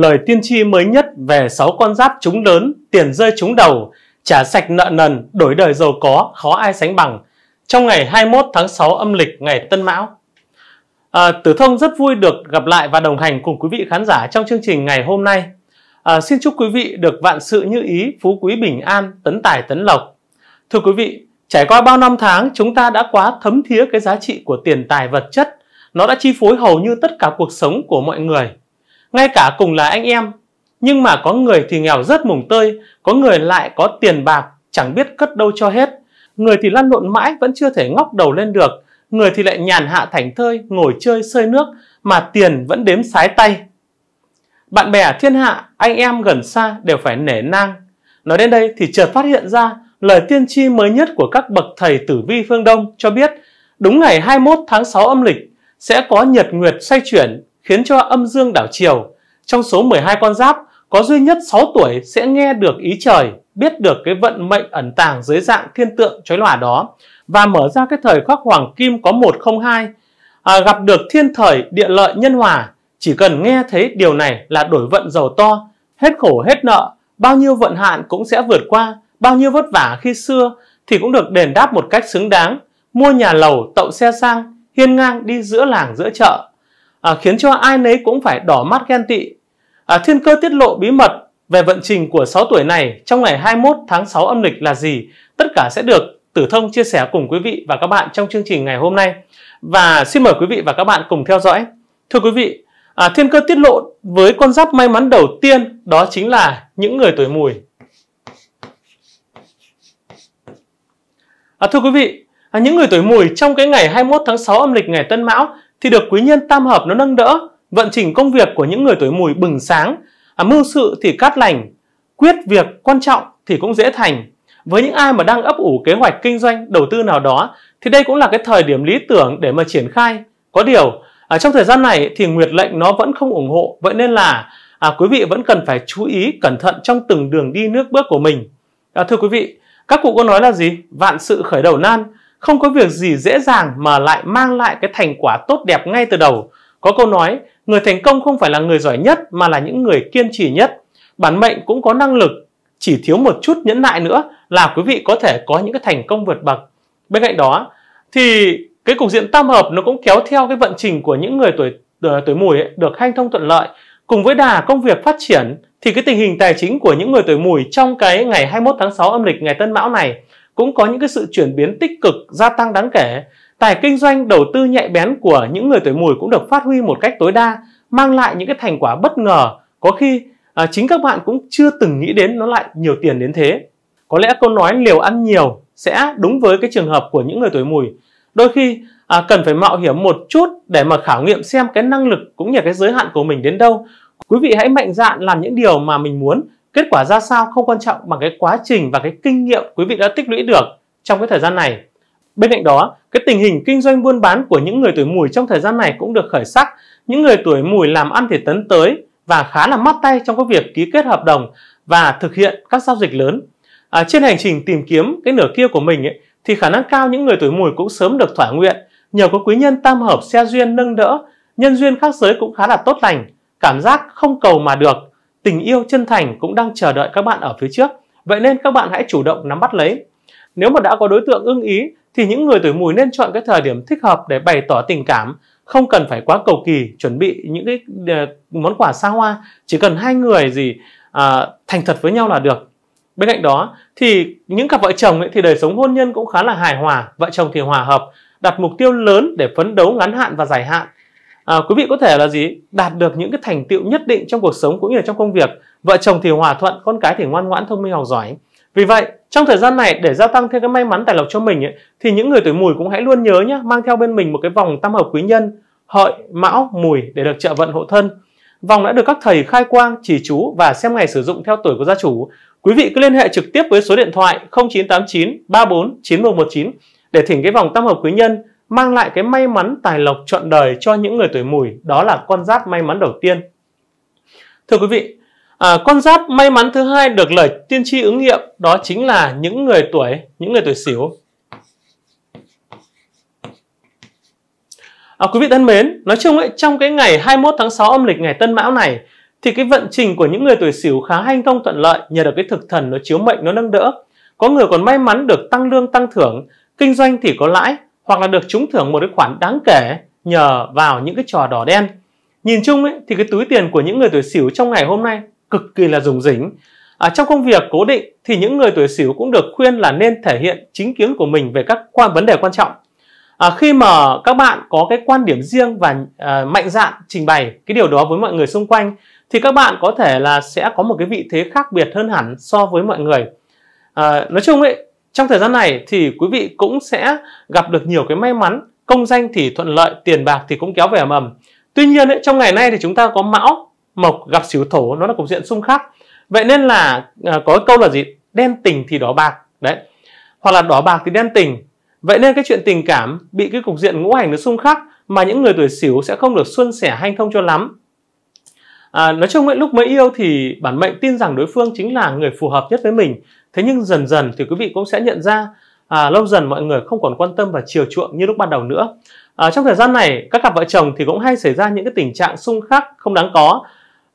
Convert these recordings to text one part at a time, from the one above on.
lời tiên tri mới nhất về 6 con giáp trúng lớn, tiền rơi trúng đầu, trả sạch nợ nần, đổi đời giàu có, khó ai sánh bằng. Trong ngày 21 tháng 6 âm lịch ngày Tân Mão. À, Tử Thông rất vui được gặp lại và đồng hành cùng quý vị khán giả trong chương trình ngày hôm nay. À, xin chúc quý vị được vạn sự như ý, phú quý bình an, tấn tài tấn lộc. Thưa quý vị, trải qua bao năm tháng chúng ta đã quá thấm thía cái giá trị của tiền tài vật chất. Nó đã chi phối hầu như tất cả cuộc sống của mọi người. Ngay cả cùng là anh em, nhưng mà có người thì nghèo rất mùng tơi, có người lại có tiền bạc, chẳng biết cất đâu cho hết. Người thì lăn lộn mãi vẫn chưa thể ngóc đầu lên được, người thì lại nhàn hạ thảnh thơi, ngồi chơi sơi nước mà tiền vẫn đếm sái tay. Bạn bè thiên hạ, anh em gần xa đều phải nể nang. Nói đến đây thì chợt phát hiện ra lời tiên tri mới nhất của các bậc thầy tử vi phương Đông cho biết đúng ngày 21 tháng 6 âm lịch sẽ có nhật nguyệt xoay chuyển khiến cho âm dương đảo chiều. Trong số 12 con giáp, có duy nhất 6 tuổi sẽ nghe được ý trời, biết được cái vận mệnh ẩn tàng dưới dạng thiên tượng chói lòa đó và mở ra cái thời khắc hoàng kim có 102, à, gặp được thiên thời địa lợi nhân hòa, chỉ cần nghe thấy điều này là đổi vận giàu to, hết khổ hết nợ, bao nhiêu vận hạn cũng sẽ vượt qua, bao nhiêu vất vả khi xưa thì cũng được đền đáp một cách xứng đáng, mua nhà lầu, tậu xe sang, hiên ngang đi giữa làng giữa chợ à, khiến cho ai nấy cũng phải đỏ mắt ghen tị. À, thiên cơ tiết lộ bí mật về vận trình của 6 tuổi này trong ngày 21 tháng 6 âm lịch là gì, tất cả sẽ được Tử Thông chia sẻ cùng quý vị và các bạn trong chương trình ngày hôm nay. Và xin mời quý vị và các bạn cùng theo dõi. Thưa quý vị, à, thiên cơ tiết lộ với con giáp may mắn đầu tiên đó chính là những người tuổi mùi. À, thưa quý vị, à, những người tuổi mùi trong cái ngày 21 tháng 6 âm lịch ngày Tân Mão thì được quý nhân tam hợp nó nâng đỡ, vận trình công việc của những người tuổi mùi bừng sáng, à, mưu sự thì cát lành, quyết việc quan trọng thì cũng dễ thành. Với những ai mà đang ấp ủ kế hoạch kinh doanh, đầu tư nào đó thì đây cũng là cái thời điểm lý tưởng để mà triển khai. Có điều, ở à, trong thời gian này thì nguyệt lệnh nó vẫn không ủng hộ, vậy nên là à, quý vị vẫn cần phải chú ý cẩn thận trong từng đường đi nước bước của mình. À, thưa quý vị, các cụ có nói là gì? Vạn sự khởi đầu nan. Không có việc gì dễ dàng mà lại mang lại cái thành quả tốt đẹp ngay từ đầu. Có câu nói, người thành công không phải là người giỏi nhất mà là những người kiên trì nhất. Bản mệnh cũng có năng lực, chỉ thiếu một chút nhẫn nại nữa là quý vị có thể có những cái thành công vượt bậc. Bên cạnh đó thì cái cục diện tam hợp nó cũng kéo theo cái vận trình của những người tuổi ờ, tuổi mùi ấy, được hanh thông thuận lợi cùng với đà công việc phát triển thì cái tình hình tài chính của những người tuổi mùi trong cái ngày 21 tháng 6 âm lịch ngày Tân Mão này cũng có những cái sự chuyển biến tích cực gia tăng đáng kể. Tài kinh doanh đầu tư nhạy bén của những người tuổi mùi cũng được phát huy một cách tối đa, mang lại những cái thành quả bất ngờ, có khi à, chính các bạn cũng chưa từng nghĩ đến nó lại nhiều tiền đến thế. Có lẽ câu nói liều ăn nhiều sẽ đúng với cái trường hợp của những người tuổi mùi. Đôi khi à, cần phải mạo hiểm một chút để mà khảo nghiệm xem cái năng lực cũng như cái giới hạn của mình đến đâu. Quý vị hãy mạnh dạn làm những điều mà mình muốn Kết quả ra sao không quan trọng bằng cái quá trình và cái kinh nghiệm quý vị đã tích lũy được trong cái thời gian này. Bên cạnh đó, cái tình hình kinh doanh buôn bán của những người tuổi mùi trong thời gian này cũng được khởi sắc. Những người tuổi mùi làm ăn thì tấn tới và khá là mắt tay trong các việc ký kết hợp đồng và thực hiện các giao dịch lớn. À, trên hành trình tìm kiếm cái nửa kia của mình ấy, thì khả năng cao những người tuổi mùi cũng sớm được thỏa nguyện. Nhờ có quý nhân tam hợp xe duyên nâng đỡ, nhân duyên khác giới cũng khá là tốt lành, cảm giác không cầu mà được tình yêu chân thành cũng đang chờ đợi các bạn ở phía trước. Vậy nên các bạn hãy chủ động nắm bắt lấy. Nếu mà đã có đối tượng ưng ý thì những người tuổi mùi nên chọn cái thời điểm thích hợp để bày tỏ tình cảm, không cần phải quá cầu kỳ chuẩn bị những cái ờ, món quà xa hoa, chỉ cần hai người gì à, thành thật với nhau là được. Bên cạnh đó thì những cặp vợ chồng ấy, thì đời sống hôn nhân cũng khá là hài hòa, vợ chồng thì hòa hợp, đặt mục tiêu lớn để phấn đấu ngắn hạn và dài hạn à, quý vị có thể là gì đạt được những cái thành tựu nhất định trong cuộc sống cũng như là trong công việc vợ chồng thì hòa thuận con cái thì ngoan ngoãn thông minh học giỏi vì vậy trong thời gian này để gia tăng thêm cái may mắn tài lộc cho mình ấy, thì những người tuổi mùi cũng hãy luôn nhớ nhé mang theo bên mình một cái vòng tam hợp quý nhân hợi mão mùi để được trợ vận hộ thân vòng đã được các thầy khai quang chỉ chú và xem ngày sử dụng theo tuổi của gia chủ quý vị cứ liên hệ trực tiếp với số điện thoại 0989 34 9119 để thỉnh cái vòng tam hợp quý nhân mang lại cái may mắn tài lộc trọn đời cho những người tuổi mùi đó là con giáp may mắn đầu tiên thưa quý vị à, con giáp may mắn thứ hai được lời tiên tri ứng nghiệm đó chính là những người tuổi những người tuổi sửu À, quý vị thân mến, nói chung ấy, trong cái ngày 21 tháng 6 âm lịch ngày Tân Mão này thì cái vận trình của những người tuổi Sửu khá hanh thông thuận lợi nhờ được cái thực thần nó chiếu mệnh nó nâng đỡ. Có người còn may mắn được tăng lương tăng thưởng, kinh doanh thì có lãi, hoặc là được trúng thưởng một cái khoản đáng kể nhờ vào những cái trò đỏ đen. Nhìn chung ấy, thì cái túi tiền của những người tuổi sửu trong ngày hôm nay cực kỳ là rủng rỉnh. À, trong công việc cố định thì những người tuổi sửu cũng được khuyên là nên thể hiện chính kiến của mình về các quan vấn đề quan trọng. À, khi mà các bạn có cái quan điểm riêng và à, mạnh dạn trình bày cái điều đó với mọi người xung quanh thì các bạn có thể là sẽ có một cái vị thế khác biệt hơn hẳn so với mọi người. À, nói chung ấy trong thời gian này thì quý vị cũng sẽ gặp được nhiều cái may mắn, công danh thì thuận lợi, tiền bạc thì cũng kéo về mầm Tuy nhiên ấy, trong ngày nay thì chúng ta có mão, mộc gặp xỉu thổ, nó là cục diện xung khắc. Vậy nên là à, có câu là gì? Đen tình thì đỏ bạc. Đấy. Hoặc là đỏ bạc thì đen tình. Vậy nên cái chuyện tình cảm bị cái cục diện ngũ hành nó xung khắc mà những người tuổi xỉu sẽ không được xuân sẻ hanh thông cho lắm À, nói chung ấy, lúc mới yêu thì bản mệnh tin rằng đối phương chính là người phù hợp nhất với mình. Thế nhưng dần dần thì quý vị cũng sẽ nhận ra à, lâu dần mọi người không còn quan tâm và chiều chuộng như lúc ban đầu nữa. À, trong thời gian này các cặp vợ chồng thì cũng hay xảy ra những cái tình trạng xung khắc không đáng có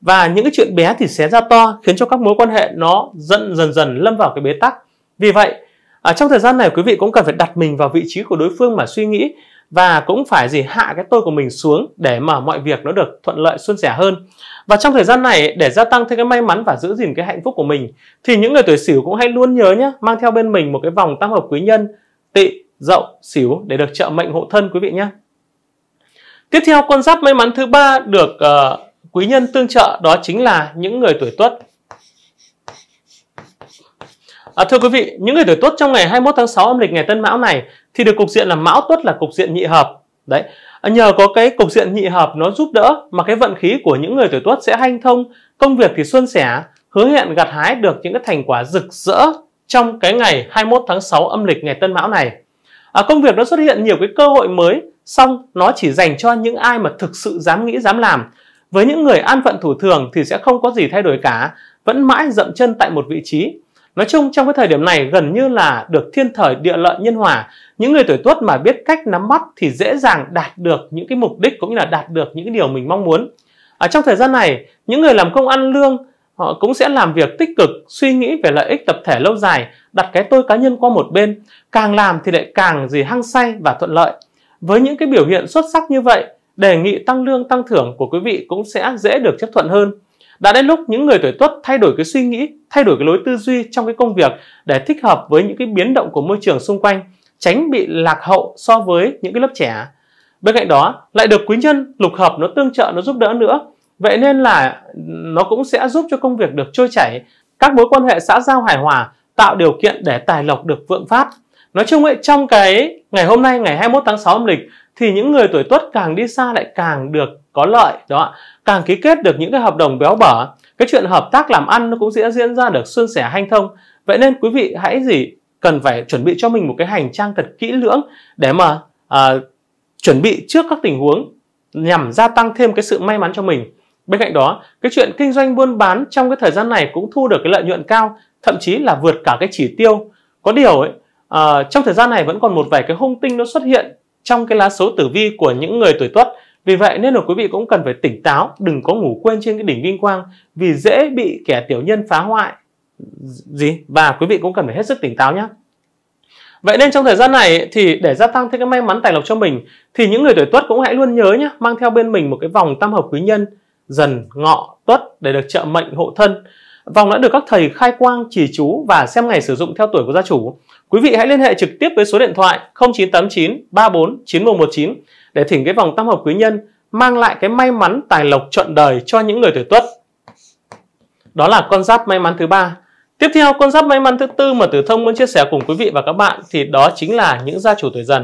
và những cái chuyện bé thì xé ra to khiến cho các mối quan hệ nó dần dần dần lâm vào cái bế tắc. Vì vậy à, trong thời gian này quý vị cũng cần phải đặt mình vào vị trí của đối phương mà suy nghĩ và cũng phải gì hạ cái tôi của mình xuống để mà mọi việc nó được thuận lợi suôn sẻ hơn và trong thời gian này để gia tăng thêm cái may mắn và giữ gìn cái hạnh phúc của mình thì những người tuổi sửu cũng hãy luôn nhớ nhé mang theo bên mình một cái vòng tam hợp quý nhân tị dậu sửu để được trợ mệnh hộ thân quý vị nhé tiếp theo con giáp may mắn thứ ba được uh, quý nhân tương trợ đó chính là những người tuổi tuất À, thưa quý vị, những người tuổi Tuất trong ngày 21 tháng 6 âm lịch ngày Tân Mão này thì được cục diện là Mão Tuất là cục diện nhị hợp. Đấy. À, nhờ có cái cục diện nhị hợp nó giúp đỡ mà cái vận khí của những người tuổi Tuất sẽ hanh thông, công việc thì suôn sẻ, hứa hẹn gặt hái được những cái thành quả rực rỡ trong cái ngày 21 tháng 6 âm lịch ngày Tân Mão này. À, công việc nó xuất hiện nhiều cái cơ hội mới, song nó chỉ dành cho những ai mà thực sự dám nghĩ dám làm. Với những người an phận thủ thường thì sẽ không có gì thay đổi cả, vẫn mãi dậm chân tại một vị trí Nói chung trong cái thời điểm này gần như là được thiên thời địa lợi nhân hòa, những người tuổi Tuất mà biết cách nắm bắt thì dễ dàng đạt được những cái mục đích cũng như là đạt được những cái điều mình mong muốn. Ở trong thời gian này, những người làm công ăn lương họ cũng sẽ làm việc tích cực, suy nghĩ về lợi ích tập thể lâu dài, đặt cái tôi cá nhân qua một bên, càng làm thì lại càng gì hăng say và thuận lợi. Với những cái biểu hiện xuất sắc như vậy, đề nghị tăng lương tăng thưởng của quý vị cũng sẽ dễ được chấp thuận hơn. Đã đến lúc những người tuổi tuất thay đổi cái suy nghĩ, thay đổi cái lối tư duy trong cái công việc để thích hợp với những cái biến động của môi trường xung quanh, tránh bị lạc hậu so với những cái lớp trẻ. Bên cạnh đó, lại được quý nhân lục hợp nó tương trợ nó giúp đỡ nữa. Vậy nên là nó cũng sẽ giúp cho công việc được trôi chảy, các mối quan hệ xã giao hài hòa, tạo điều kiện để tài lộc được vượng phát. Nói chung ấy, trong cái ngày hôm nay ngày 21 tháng 6 âm lịch thì những người tuổi tuất càng đi xa lại càng được có lợi đó càng ký kết được những cái hợp đồng béo bở cái chuyện hợp tác làm ăn nó cũng sẽ diễn ra được suôn sẻ hanh thông vậy nên quý vị hãy gì cần phải chuẩn bị cho mình một cái hành trang thật kỹ lưỡng để mà à, chuẩn bị trước các tình huống nhằm gia tăng thêm cái sự may mắn cho mình bên cạnh đó cái chuyện kinh doanh buôn bán trong cái thời gian này cũng thu được cái lợi nhuận cao thậm chí là vượt cả cái chỉ tiêu có điều ấy à, trong thời gian này vẫn còn một vài cái hung tinh nó xuất hiện trong cái lá số tử vi của những người tuổi tuất vì vậy nên là quý vị cũng cần phải tỉnh táo đừng có ngủ quên trên cái đỉnh vinh quang vì dễ bị kẻ tiểu nhân phá hoại gì và quý vị cũng cần phải hết sức tỉnh táo nhé Vậy nên trong thời gian này thì để gia tăng thêm cái may mắn tài lộc cho mình thì những người tuổi Tuất cũng hãy luôn nhớ nhé, mang theo bên mình một cái vòng tam hợp quý nhân dần ngọ tuất để được trợ mệnh hộ thân. Vòng đã được các thầy khai quang, trì chú và xem ngày sử dụng theo tuổi của gia chủ. Quý vị hãy liên hệ trực tiếp với số điện thoại 0989 34 9119 để thỉnh cái vòng tam hợp quý nhân mang lại cái may mắn tài lộc trọn đời cho những người tuổi Tuất. Đó là con giáp may mắn thứ ba. Tiếp theo con giáp may mắn thứ tư mà Tử Thông muốn chia sẻ cùng quý vị và các bạn thì đó chính là những gia chủ tuổi dần.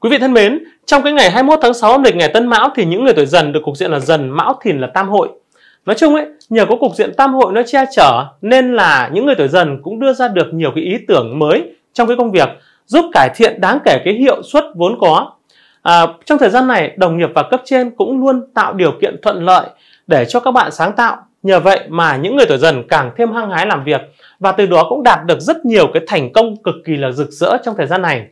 Quý vị thân mến, trong cái ngày 21 tháng 6 âm lịch ngày Tân Mão thì những người tuổi dần được cục diện là dần Mão Thìn là tam hội nói chung ấy nhờ có cục diện tam hội nó che chở nên là những người tuổi dần cũng đưa ra được nhiều cái ý tưởng mới trong cái công việc giúp cải thiện đáng kể cái hiệu suất vốn có à, trong thời gian này đồng nghiệp và cấp trên cũng luôn tạo điều kiện thuận lợi để cho các bạn sáng tạo nhờ vậy mà những người tuổi dần càng thêm hăng hái làm việc và từ đó cũng đạt được rất nhiều cái thành công cực kỳ là rực rỡ trong thời gian này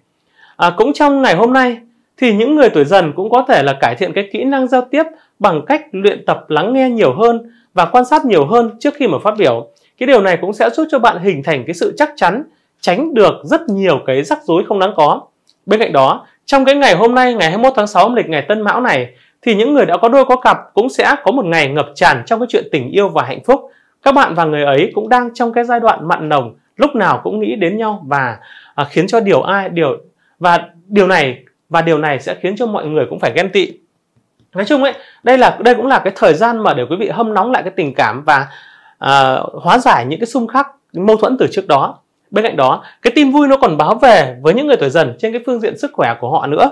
à, cũng trong ngày hôm nay thì những người tuổi dần cũng có thể là cải thiện cái kỹ năng giao tiếp bằng cách luyện tập lắng nghe nhiều hơn và quan sát nhiều hơn trước khi mà phát biểu. Cái điều này cũng sẽ giúp cho bạn hình thành cái sự chắc chắn, tránh được rất nhiều cái rắc rối không đáng có. Bên cạnh đó, trong cái ngày hôm nay, ngày 21 tháng 6 âm lịch ngày Tân Mão này, thì những người đã có đôi có cặp cũng sẽ có một ngày ngập tràn trong cái chuyện tình yêu và hạnh phúc. Các bạn và người ấy cũng đang trong cái giai đoạn mặn nồng, lúc nào cũng nghĩ đến nhau và à, khiến cho điều ai điều và điều này và điều này sẽ khiến cho mọi người cũng phải ghen tị nói chung ấy đây là đây cũng là cái thời gian mà để quý vị hâm nóng lại cái tình cảm và à, hóa giải những cái xung khắc mâu thuẫn từ trước đó bên cạnh đó cái tin vui nó còn báo về với những người tuổi dần trên cái phương diện sức khỏe của họ nữa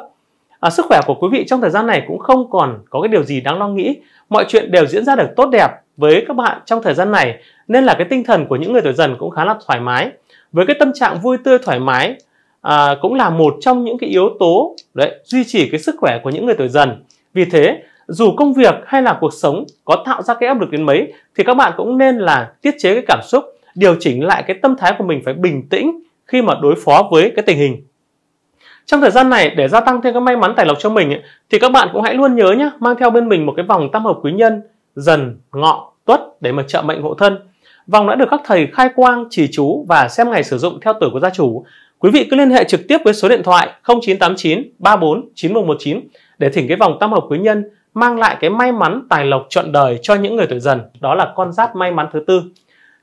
à, sức khỏe của quý vị trong thời gian này cũng không còn có cái điều gì đáng lo nghĩ mọi chuyện đều diễn ra được tốt đẹp với các bạn trong thời gian này nên là cái tinh thần của những người tuổi dần cũng khá là thoải mái với cái tâm trạng vui tươi thoải mái à, cũng là một trong những cái yếu tố đấy duy trì cái sức khỏe của những người tuổi dần vì thế dù công việc hay là cuộc sống có tạo ra cái áp lực đến mấy thì các bạn cũng nên là tiết chế cái cảm xúc điều chỉnh lại cái tâm thái của mình phải bình tĩnh khi mà đối phó với cái tình hình trong thời gian này để gia tăng thêm cái may mắn tài lộc cho mình thì các bạn cũng hãy luôn nhớ nhé mang theo bên mình một cái vòng tam hợp quý nhân dần ngọ tuất để mà trợ mệnh hộ thân vòng đã được các thầy khai quang chỉ chú và xem ngày sử dụng theo tuổi của gia chủ Quý vị cứ liên hệ trực tiếp với số điện thoại 0989 34 9119 để thỉnh cái vòng tam hợp quý nhân mang lại cái may mắn tài lộc trọn đời cho những người tuổi dần. Đó là con giáp may mắn thứ tư.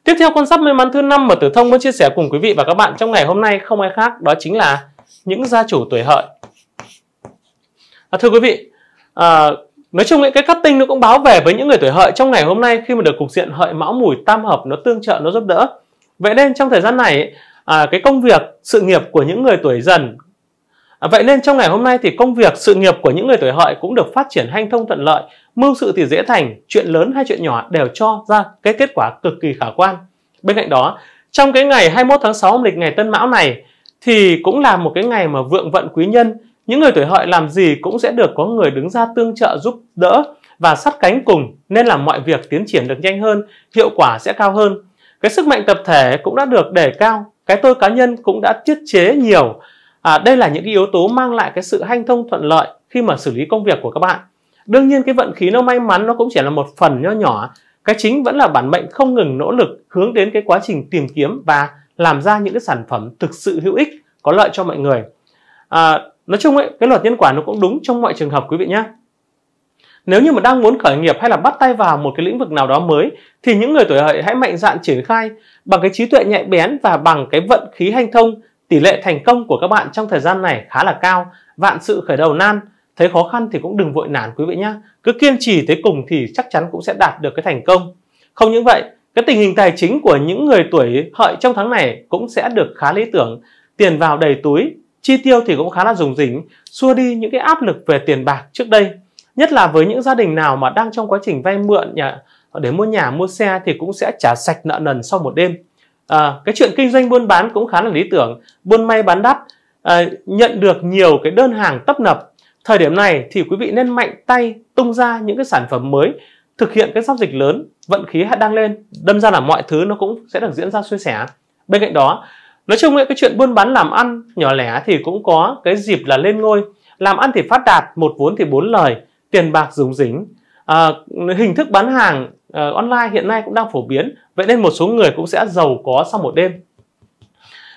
Tiếp theo con giáp may mắn thứ năm mà Tử Thông muốn chia sẻ cùng quý vị và các bạn trong ngày hôm nay không ai khác đó chính là những gia chủ tuổi hợi. À, thưa quý vị, à, nói chung những cái cắt tinh nó cũng báo về với những người tuổi hợi trong ngày hôm nay khi mà được cục diện hợi mão mùi tam hợp nó tương trợ nó giúp đỡ. Vậy nên trong thời gian này à, cái công việc sự nghiệp của những người tuổi dần à, vậy nên trong ngày hôm nay thì công việc sự nghiệp của những người tuổi hợi cũng được phát triển hanh thông thuận lợi mưu sự thì dễ thành chuyện lớn hay chuyện nhỏ đều cho ra cái kết quả cực kỳ khả quan bên cạnh đó trong cái ngày 21 tháng 6 âm lịch ngày Tân Mão này thì cũng là một cái ngày mà vượng vận quý nhân những người tuổi hợi làm gì cũng sẽ được có người đứng ra tương trợ giúp đỡ và sát cánh cùng nên là mọi việc tiến triển được nhanh hơn hiệu quả sẽ cao hơn cái sức mạnh tập thể cũng đã được đề cao cái tôi cá nhân cũng đã tiết chế nhiều à, đây là những cái yếu tố mang lại cái sự hanh thông thuận lợi khi mà xử lý công việc của các bạn đương nhiên cái vận khí nó may mắn nó cũng chỉ là một phần nho nhỏ cái chính vẫn là bản mệnh không ngừng nỗ lực hướng đến cái quá trình tìm kiếm và làm ra những cái sản phẩm thực sự hữu ích có lợi cho mọi người à, nói chung ấy cái luật nhân quả nó cũng đúng trong mọi trường hợp quý vị nhé nếu như mà đang muốn khởi nghiệp hay là bắt tay vào một cái lĩnh vực nào đó mới thì những người tuổi hợi hãy mạnh dạn triển khai bằng cái trí tuệ nhạy bén và bằng cái vận khí hanh thông. Tỷ lệ thành công của các bạn trong thời gian này khá là cao, vạn sự khởi đầu nan. Thấy khó khăn thì cũng đừng vội nản quý vị nhé. Cứ kiên trì tới cùng thì chắc chắn cũng sẽ đạt được cái thành công. Không những vậy, cái tình hình tài chính của những người tuổi hợi trong tháng này cũng sẽ được khá lý tưởng. Tiền vào đầy túi, chi tiêu thì cũng khá là rủng rỉnh, xua đi những cái áp lực về tiền bạc trước đây nhất là với những gia đình nào mà đang trong quá trình vay mượn nhà để mua nhà mua xe thì cũng sẽ trả sạch nợ nần sau một đêm à, cái chuyện kinh doanh buôn bán cũng khá là lý tưởng buôn may bán đắt à, nhận được nhiều cái đơn hàng tấp nập thời điểm này thì quý vị nên mạnh tay tung ra những cái sản phẩm mới thực hiện cái giao dịch lớn vận khí đang lên đâm ra là mọi thứ nó cũng sẽ được diễn ra suôn sẻ bên cạnh đó nói chung ấy, cái chuyện buôn bán làm ăn nhỏ lẻ thì cũng có cái dịp là lên ngôi làm ăn thì phát đạt một vốn thì bốn lời tiền bạc rúng dính à, hình thức bán hàng uh, online hiện nay cũng đang phổ biến vậy nên một số người cũng sẽ giàu có sau một đêm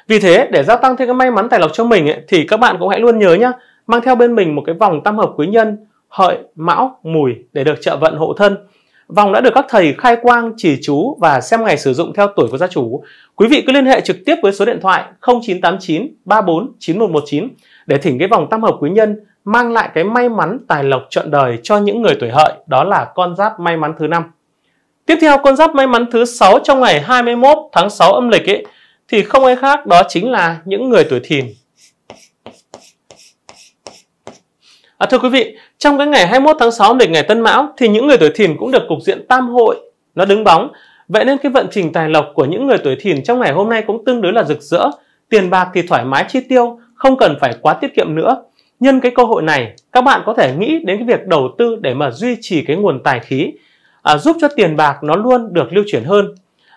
vì thế để gia tăng thêm cái may mắn tài lộc cho mình ấy, thì các bạn cũng hãy luôn nhớ nhé mang theo bên mình một cái vòng tam hợp quý nhân hợi mão mùi để được trợ vận hộ thân Vòng đã được các thầy khai quang, chỉ chú và xem ngày sử dụng theo tuổi của gia chủ. Quý vị cứ liên hệ trực tiếp với số điện thoại 0989 34 9119 để thỉnh cái vòng tam hợp quý nhân mang lại cái may mắn tài lộc trọn đời cho những người tuổi hợi, đó là con giáp may mắn thứ năm. Tiếp theo con giáp may mắn thứ sáu trong ngày 21 tháng 6 âm lịch ấy thì không ai khác đó chính là những người tuổi thìn. À, thưa quý vị, trong cái ngày 21 tháng 6 âm lịch ngày Tân Mão thì những người tuổi thìn cũng được cục diện tam hội nó đứng bóng. Vậy nên cái vận trình tài lộc của những người tuổi thìn trong ngày hôm nay cũng tương đối là rực rỡ, tiền bạc thì thoải mái chi tiêu, không cần phải quá tiết kiệm nữa. Nhân cái cơ hội này, các bạn có thể nghĩ đến cái việc đầu tư để mà duy trì cái nguồn tài khí, à, giúp cho tiền bạc nó luôn được lưu chuyển hơn.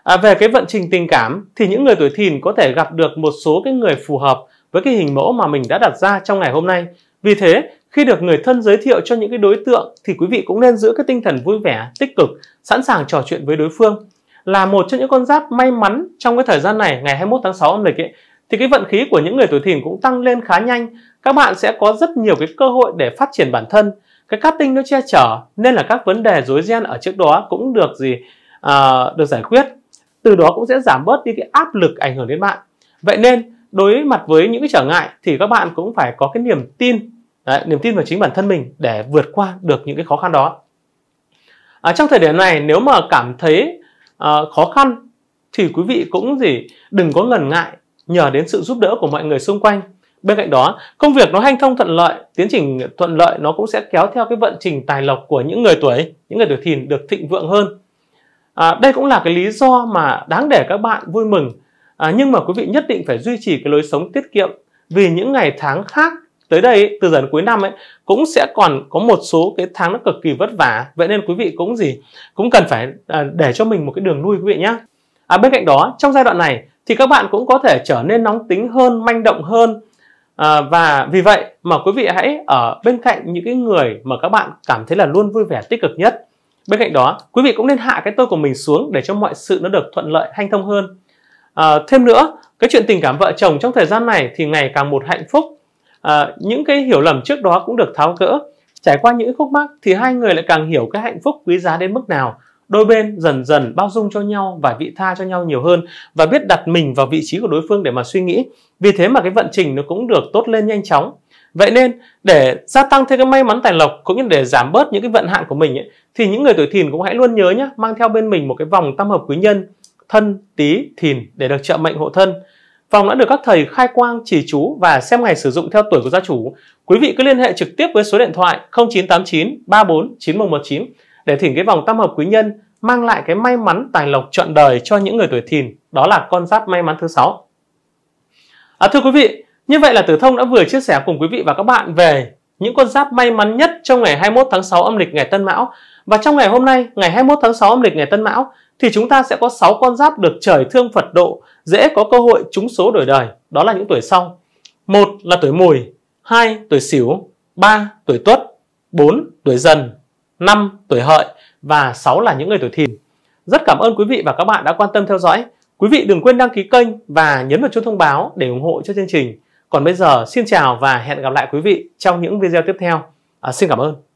À, về cái vận trình tình cảm thì những người tuổi thìn có thể gặp được một số cái người phù hợp với cái hình mẫu mà mình đã đặt ra trong ngày hôm nay. Vì thế, khi được người thân giới thiệu cho những cái đối tượng thì quý vị cũng nên giữ cái tinh thần vui vẻ, tích cực, sẵn sàng trò chuyện với đối phương. Là một trong những con giáp may mắn trong cái thời gian này, ngày 21 tháng 6 âm lịch ấy, thì cái vận khí của những người tuổi thìn cũng tăng lên khá nhanh các bạn sẽ có rất nhiều cái cơ hội để phát triển bản thân cái cutting nó che chở nên là các vấn đề rối ren ở trước đó cũng được gì à, được giải quyết từ đó cũng sẽ giảm bớt đi cái áp lực ảnh hưởng đến bạn vậy nên đối mặt với những cái trở ngại thì các bạn cũng phải có cái niềm tin đấy, niềm tin vào chính bản thân mình để vượt qua được những cái khó khăn đó à, trong thời điểm này nếu mà cảm thấy à, khó khăn thì quý vị cũng gì đừng có ngần ngại nhờ đến sự giúp đỡ của mọi người xung quanh Bên cạnh đó, công việc nó hanh thông thuận lợi, tiến trình thuận lợi nó cũng sẽ kéo theo cái vận trình tài lộc của những người tuổi, những người tuổi thìn được thịnh vượng hơn. À, đây cũng là cái lý do mà đáng để các bạn vui mừng. À, nhưng mà quý vị nhất định phải duy trì cái lối sống tiết kiệm vì những ngày tháng khác tới đây từ dần cuối năm ấy cũng sẽ còn có một số cái tháng nó cực kỳ vất vả vậy nên quý vị cũng gì cũng cần phải à, để cho mình một cái đường nuôi quý vị nhé à, bên cạnh đó trong giai đoạn này thì các bạn cũng có thể trở nên nóng tính hơn manh động hơn À, và vì vậy mà quý vị hãy ở bên cạnh những cái người mà các bạn cảm thấy là luôn vui vẻ tích cực nhất. Bên cạnh đó, quý vị cũng nên hạ cái tôi của mình xuống để cho mọi sự nó được thuận lợi, hanh thông hơn. À, thêm nữa, cái chuyện tình cảm vợ chồng trong thời gian này thì ngày càng một hạnh phúc. À, những cái hiểu lầm trước đó cũng được tháo gỡ. Trải qua những khúc mắc thì hai người lại càng hiểu cái hạnh phúc quý giá đến mức nào đôi bên dần dần bao dung cho nhau và vị tha cho nhau nhiều hơn và biết đặt mình vào vị trí của đối phương để mà suy nghĩ vì thế mà cái vận trình nó cũng được tốt lên nhanh chóng vậy nên để gia tăng thêm cái may mắn tài lộc cũng như để giảm bớt những cái vận hạn của mình ấy, thì những người tuổi thìn cũng hãy luôn nhớ nhé mang theo bên mình một cái vòng tam hợp quý nhân thân tý thìn để được trợ mệnh hộ thân vòng đã được các thầy khai quang, chỉ chú và xem ngày sử dụng theo tuổi của gia chủ. Quý vị cứ liên hệ trực tiếp với số điện thoại 0989 34 9119 để thìn cái vòng tam hợp quý nhân mang lại cái may mắn tài lộc trọn đời cho những người tuổi thìn đó là con giáp may mắn thứ sáu à, thưa quý vị như vậy là tử thông đã vừa chia sẻ cùng quý vị và các bạn về những con giáp may mắn nhất trong ngày 21 tháng 6 âm lịch ngày Tân Mão và trong ngày hôm nay ngày 21 tháng 6 âm lịch ngày Tân Mão thì chúng ta sẽ có 6 con giáp được trời thương Phật độ dễ có cơ hội trúng số đổi đời đó là những tuổi sau một là tuổi mùi hai tuổi sửu ba tuổi tuất bốn tuổi dần 5 tuổi hợi và 6 là những người tuổi thìn. Rất cảm ơn quý vị và các bạn đã quan tâm theo dõi. Quý vị đừng quên đăng ký kênh và nhấn vào chuông thông báo để ủng hộ cho chương trình. Còn bây giờ xin chào và hẹn gặp lại quý vị trong những video tiếp theo. À, xin cảm ơn.